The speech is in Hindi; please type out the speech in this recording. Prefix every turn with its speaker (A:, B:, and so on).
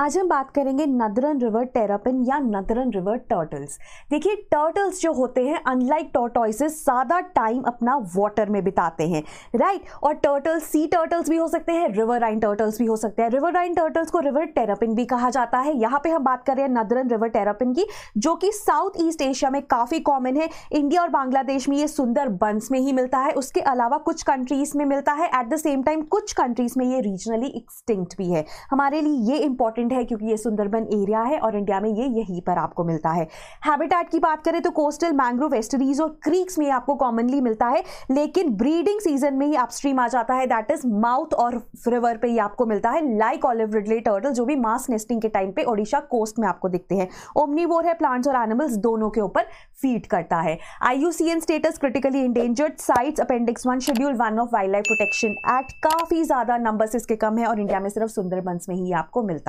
A: आज हम बात करेंगे नदरन रिवर टेरापिन या नदरन रिवर टर्टल्स देखिए टर्टल्स जो होते हैं अनलाइक टॉटॉइसेस ज़्यादा टाइम अपना वाटर में बिताते हैं राइट और टर्टल्स सी टर्टल्स भी हो सकते हैं रिवर राइन टर्टल्स भी हो सकते हैं रिवर राइन टर्टल्स को रिवर टेरापिन भी कहा जाता है यहाँ पे हम बात कर रहे हैं नदरन रिवर टेरापिन की जो कि साउथ ईस्ट एशिया में काफ़ी कॉमन है इंडिया और बांग्लादेश में ये सुंदर बंस में ही मिलता है उसके अलावा कुछ कंट्रीज़ में मिलता है एट द सेम टाइम कुछ कंट्रीज़ में ये रीजनली एक्सटिंक्ट भी है हमारे लिए ये इंपॉर्टेंट इंपॉर्टेंट है क्योंकि ये सुंदरबन एरिया है और इंडिया में ये यहीं पर आपको मिलता है हैबिटेट की बात करें तो कोस्टल मैंग्रोव एस्टरीज और क्रीक्स में आपको कॉमनली मिलता है लेकिन ब्रीडिंग सीजन में ही अपस्ट्रीम आ जाता है दैट इज माउथ और रिवर पर ही आपको मिलता है लाइक ऑलिव रिडले टर्टल जो भी मास नेस्टिंग के टाइम पे ओडिशा कोस्ट में आपको दिखते हैं ओमनीवोर है प्लांट्स और एनिमल्स दोनों के ऊपर फीड करता है IUCN status critically endangered CITES appendix one schedule one of wildlife protection act काफी ज्यादा नंबर्स इसके कम है और इंडिया में सिर्फ सुंदरबंस में ही आपको मिलता है